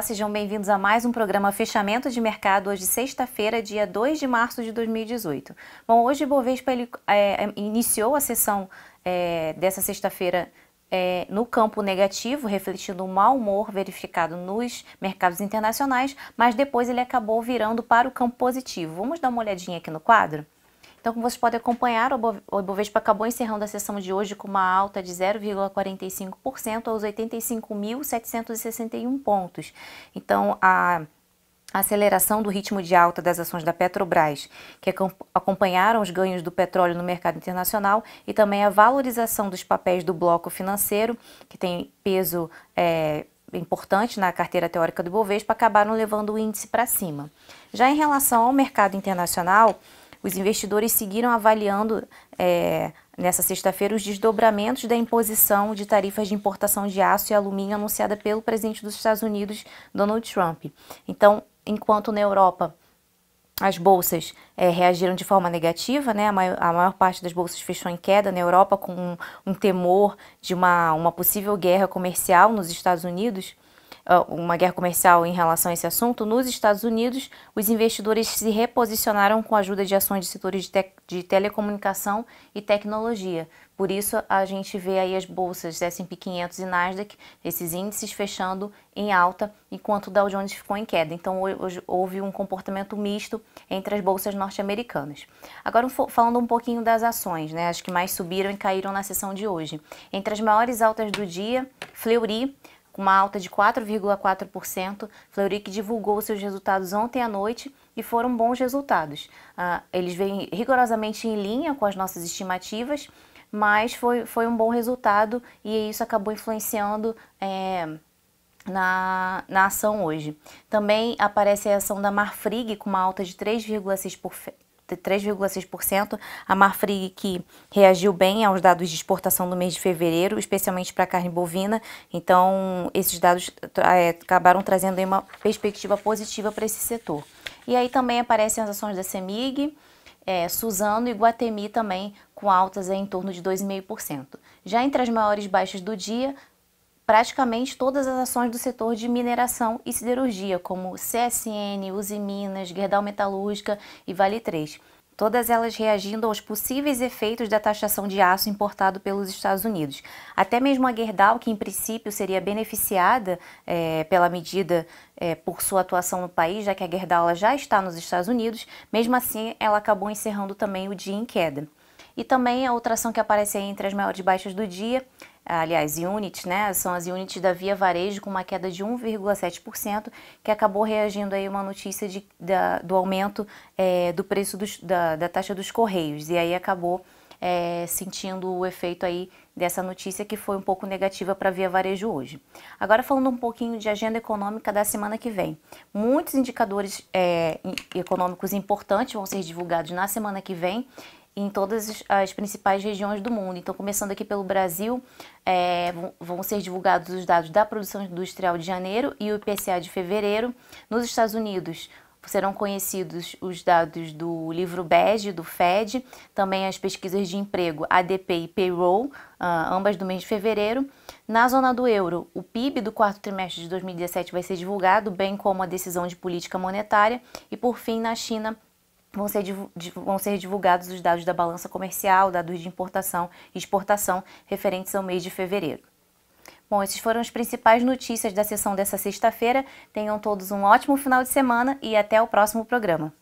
Olá, sejam bem-vindos a mais um programa Fechamento de Mercado, hoje sexta-feira, dia 2 de março de 2018. Bom, hoje o Bovespa ele, é, é, iniciou a sessão é, dessa sexta-feira é, no campo negativo, refletindo o um mau humor verificado nos mercados internacionais, mas depois ele acabou virando para o campo positivo. Vamos dar uma olhadinha aqui no quadro? Então, como vocês podem acompanhar, o Ibovespa acabou encerrando a sessão de hoje com uma alta de 0,45% aos 85.761 pontos. Então, a aceleração do ritmo de alta das ações da Petrobras, que acompanharam os ganhos do petróleo no mercado internacional, e também a valorização dos papéis do bloco financeiro, que tem peso é, importante na carteira teórica do Bovespa, acabaram levando o índice para cima. Já em relação ao mercado internacional, os investidores seguiram avaliando é, nessa sexta-feira os desdobramentos da imposição de tarifas de importação de aço e alumínio anunciada pelo presidente dos Estados Unidos, Donald Trump. Então, enquanto na Europa as bolsas é, reagiram de forma negativa, né? A maior, a maior, parte das bolsas fechou em queda na Europa com um, um temor de uma, uma possível guerra comercial nos Estados Unidos uma guerra comercial em relação a esse assunto, nos Estados Unidos, os investidores se reposicionaram com a ajuda de ações de setores de, te de telecomunicação e tecnologia. Por isso, a gente vê aí as bolsas S&P 500 e Nasdaq, esses índices fechando em alta, enquanto o Dow Jones ficou em queda. Então, hoje houve um comportamento misto entre as bolsas norte-americanas. Agora, falando um pouquinho das ações, né? As que mais subiram e caíram na sessão de hoje. Entre as maiores altas do dia, Fleury uma alta de 4,4%. Fleury divulgou seus resultados ontem à noite e foram bons resultados. Uh, eles vêm rigorosamente em linha com as nossas estimativas, mas foi, foi um bom resultado e isso acabou influenciando. É, na, na ação hoje. Também aparece a ação da Marfrig com uma alta de 3,6% de 3,6%. A Marfrig que reagiu bem aos dados de exportação do mês de fevereiro, especialmente para a carne bovina. Então, esses dados é, acabaram trazendo uma perspectiva positiva para esse setor. E aí também aparecem as ações da CEMIG, é, Suzano e Guatemi também com altas em torno de 2,5%. Já entre as maiores baixas do dia, praticamente todas as ações do setor de mineração e siderurgia, como CSN, Uzi Minas, Gerdau Metalúrgica e Vale 3 todas elas reagindo aos possíveis efeitos da taxação de aço importado pelos Estados Unidos. Até mesmo a Gerdau, que em princípio seria beneficiada é, pela medida é, por sua atuação no país, já que a Gerdau já está nos Estados Unidos, mesmo assim ela acabou encerrando também o dia em queda. E também a outra ação que aparece entre as maiores baixas do dia ah, aliás, units, né, são as units da Via Varejo com uma queda de 1,7%, que acabou reagindo aí uma notícia de, da, do aumento é, do preço dos, da, da, taxa dos correios, e aí acabou é, sentindo o efeito aí dessa notícia que foi um pouco negativa para a Via Varejo hoje. Agora falando um pouquinho de agenda econômica da semana que vem. Muitos indicadores é, econômicos importantes vão ser divulgados na semana que vem em todas as principais regiões do mundo. Então, começando aqui pelo Brasil, é, vão ser divulgados os dados da produção industrial de janeiro e o IPCA de fevereiro. Nos Estados Unidos, serão conhecidos os dados do livro bege do Fed, também as pesquisas de emprego ADP e Payroll, ah, ambas do mês de fevereiro. Na zona do euro, o PIB do quarto trimestre de 2017 vai ser divulgado, bem como a decisão de política monetária. E por fim, na China, vão ser, vão ser divulgados os dados da balança comercial, dados de importação e exportação referentes ao mês de fevereiro. Bom, essas foram as principais notícias da sessão dessa sexta-feira. Tenham todos um ótimo final de semana e até o próximo programa.